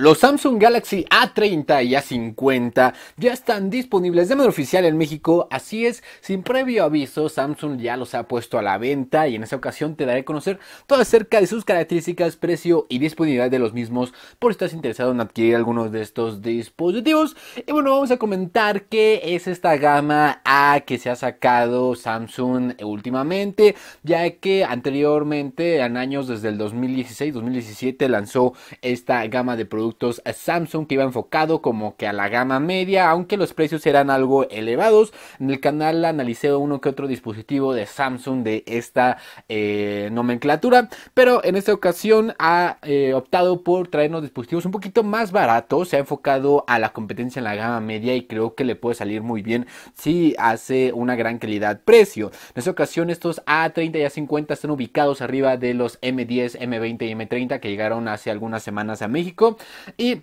Los Samsung Galaxy A30 y A50 ya están disponibles de manera oficial en México, así es, sin previo aviso Samsung ya los ha puesto a la venta y en esta ocasión te daré a conocer todo acerca de sus características, precio y disponibilidad de los mismos por si estás interesado en adquirir algunos de estos dispositivos. Y bueno, vamos a comentar qué es esta gama A que se ha sacado Samsung últimamente, ya que anteriormente, en años desde el 2016-2017, lanzó esta gama de productos productos Samsung que iba enfocado como que a la gama media, aunque los precios eran algo elevados. En el canal analicé uno que otro dispositivo de Samsung de esta eh, nomenclatura, pero en esta ocasión ha eh, optado por traernos dispositivos un poquito más baratos, se ha enfocado a la competencia en la gama media y creo que le puede salir muy bien si hace una gran calidad-precio. En esta ocasión estos A30 y A50 están ubicados arriba de los M10, M20 y M30 que llegaron hace algunas semanas a México. it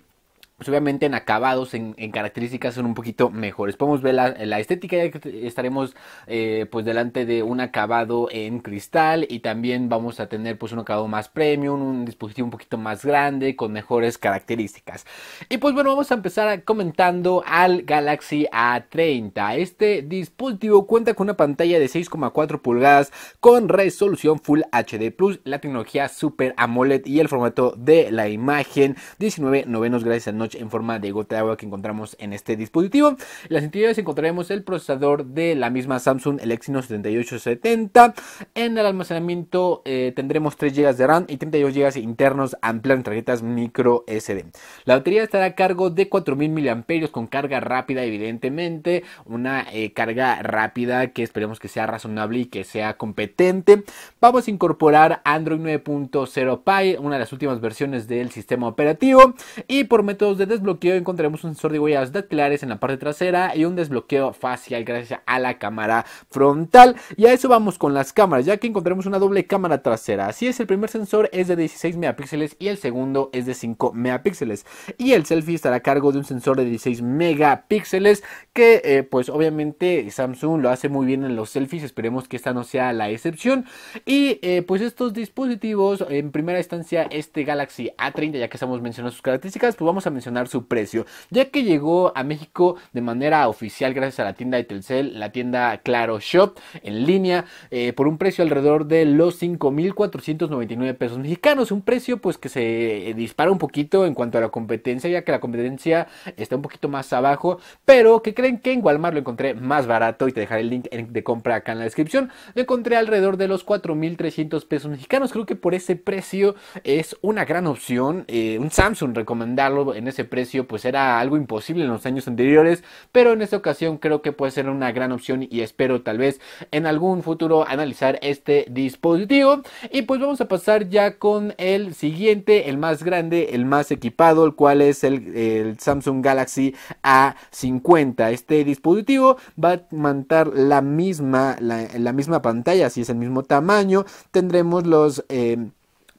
pues obviamente en acabados, en, características son un poquito mejores. Podemos ver la, estética, ya que estaremos eh, pues delante de un acabado en cristal y también vamos a tener pues un acabado más premium, un dispositivo un poquito más grande con mejores características. Y pues bueno, vamos a empezar comentando al Galaxy A30. Este dispositivo cuenta con una pantalla de 6,4 pulgadas con resolución Full HD Plus, la tecnología Super AMOLED y el formato de la imagen 19 novenos gracias a en forma de gota de agua que encontramos en este dispositivo. En las entidades encontraremos el procesador de la misma Samsung, el Exynos 7870. En el almacenamiento eh, tendremos 3 GB de RAM y 32 GB internos ampliados en tarjetas micro SD. La batería estará a cargo de 4000 mAh con carga rápida, evidentemente. Una eh, carga rápida que esperemos que sea razonable y que sea competente. Vamos a incorporar Android 9.0 Pie, una de las últimas versiones del sistema operativo. Y por métodos de desbloqueo encontraremos un sensor de huellas dactilares en la parte trasera y un desbloqueo facial gracias a la cámara frontal. Y a eso vamos con las cámaras, ya que encontraremos una doble cámara trasera. Así es, el primer sensor es de 16 megapíxeles y el segundo es de 5 megapíxeles. Y el selfie estará a cargo de un sensor de 16 megapíxeles que eh, pues obviamente Samsung lo hace muy bien en los selfies, esperemos que esta no sea la excepción. Y eh, pues estos dispositivos, en primera instancia este Galaxy A30, ya que estamos mencionando sus características, pues vamos a mencionar su precio, ya que llegó a México de manera oficial gracias a la tienda de Telcel, la tienda Claro Shop en línea, eh, por un precio alrededor de los 5.499 pesos mexicanos, un precio pues que se eh, dispara un poquito en cuanto a la competencia, ya que la competencia está un poquito más abajo, pero que creen que en Walmart lo encontré más barato y te dejaré el link de compra acá en la descripción, lo encontré alrededor de los 4.300 pesos mexicanos, creo que por ese precio es una gran opción, eh, un Samsung recomendarlo en este ese precio pues era algo imposible en los años anteriores, pero en esta ocasión creo que puede ser una gran opción y espero tal vez en algún futuro analizar este dispositivo. Y pues vamos a pasar ya con el siguiente, el más grande, el más equipado, el cual es el, Samsung Galaxy A50. Este dispositivo va a mantener la misma, misma pantalla, si es el mismo tamaño, tendremos los... Eh,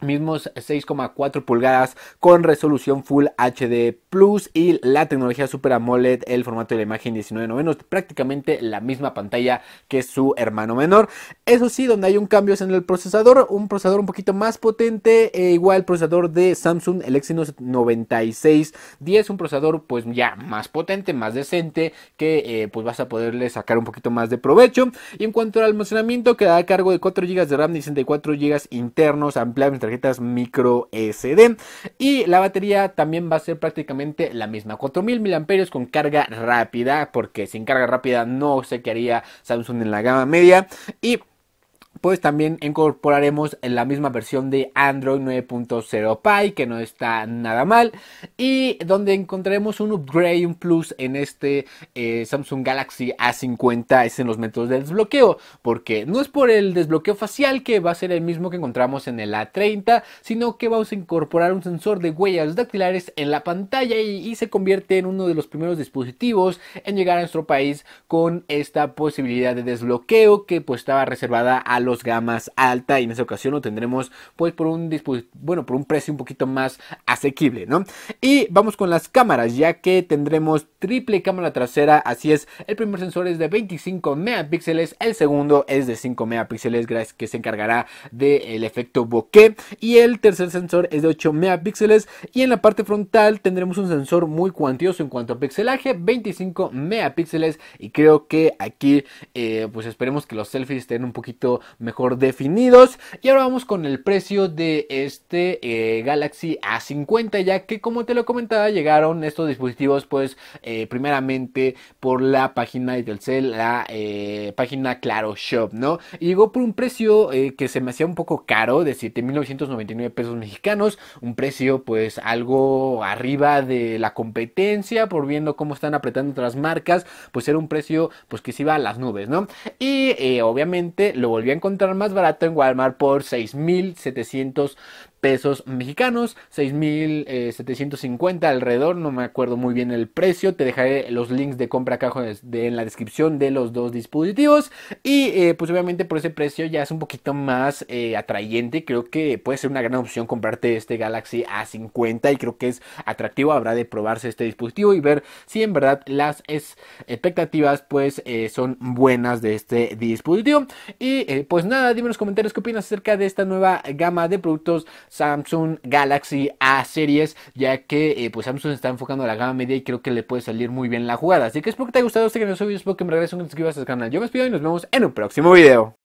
mismos 6,4 pulgadas con resolución Full HD Plus y la tecnología Super AMOLED, el formato de la imagen 19 prácticamente la misma pantalla que su hermano menor. Eso sí, donde hay un cambio es en el procesador, un procesador un poquito más potente, igual e igual procesador de Samsung, el Exynos 9610, un procesador pues ya más potente, más decente, que eh, pues vas a poderle sacar un poquito más de provecho. Y en cuanto al almacenamiento, queda a cargo de 4 GB de RAM y 64 GB internos, ampliables tarjetas micro SD. Y la batería también va a ser prácticamente la misma. 4000 mAh con carga rápida. Porque sin carga rápida no se haría Samsung en la gama media. Y pues también incorporaremos la misma versión de Android 9.0 Pie, que no está nada mal, y donde encontraremos un upgrade, un plus en este eh, Samsung Galaxy A50, es en los métodos de desbloqueo, porque no es por el desbloqueo facial que va a ser el mismo que encontramos en el A30, sino que vamos a incorporar un sensor de huellas dactilares en la pantalla y, se convierte en uno de los primeros dispositivos en llegar a nuestro país con esta posibilidad de desbloqueo que pues estaba reservada a gamas alta y en esa ocasión lo tendremos pues por un bueno, por un precio un poquito más asequible, ¿no? Y vamos con las cámaras, ya que tendremos triple cámara trasera, así es, el primer sensor es de 25 megapíxeles, el segundo es de 5 megapíxeles, gracias que se encargará del efecto bokeh, y el tercer sensor es de 8 megapíxeles, y en la parte frontal tendremos un sensor muy cuantioso en cuanto a pixelaje, 25 megapíxeles, y creo que aquí, eh, pues esperemos que los selfies estén un poquito mejor definidos. Y ahora vamos con el precio de este eh, Galaxy A50, ya que como te lo comentaba, llegaron estos dispositivos pues eh, primeramente por la página de Telcel, la eh, página Claro Shop, ¿no? Y llegó por un precio que se me hacía un poco caro, de 7.999 pesos mexicanos, un precio pues algo arriba de la competencia, por viendo cómo están apretando otras marcas, pues era un precio pues que se iba a las nubes, ¿no? Y obviamente lo volví a encontrar más barato en Walmart por 6.700 pesos mexicanos, 6.750 eh, alrededor, no me acuerdo muy bien el precio, te dejaré los links de compra acá en la descripción de los dos dispositivos y eh, pues obviamente por ese precio ya es un poquito más eh, atrayente, creo que puede ser una gran opción comprarte este Galaxy A50 y creo que es atractivo, habrá de probarse este dispositivo y ver si en verdad las expectativas pues son buenas de este dispositivo y pues nada, dime en los comentarios qué opinas acerca de esta nueva gama de productos Samsung Galaxy A series, ya que eh, pues Samsung está enfocando a la gama media y creo que le puede salir muy bien la jugada. Así que espero que te haya gustado este que nos espero que me regreses, un te a al este canal. Yo me despido y nos vemos en un próximo video.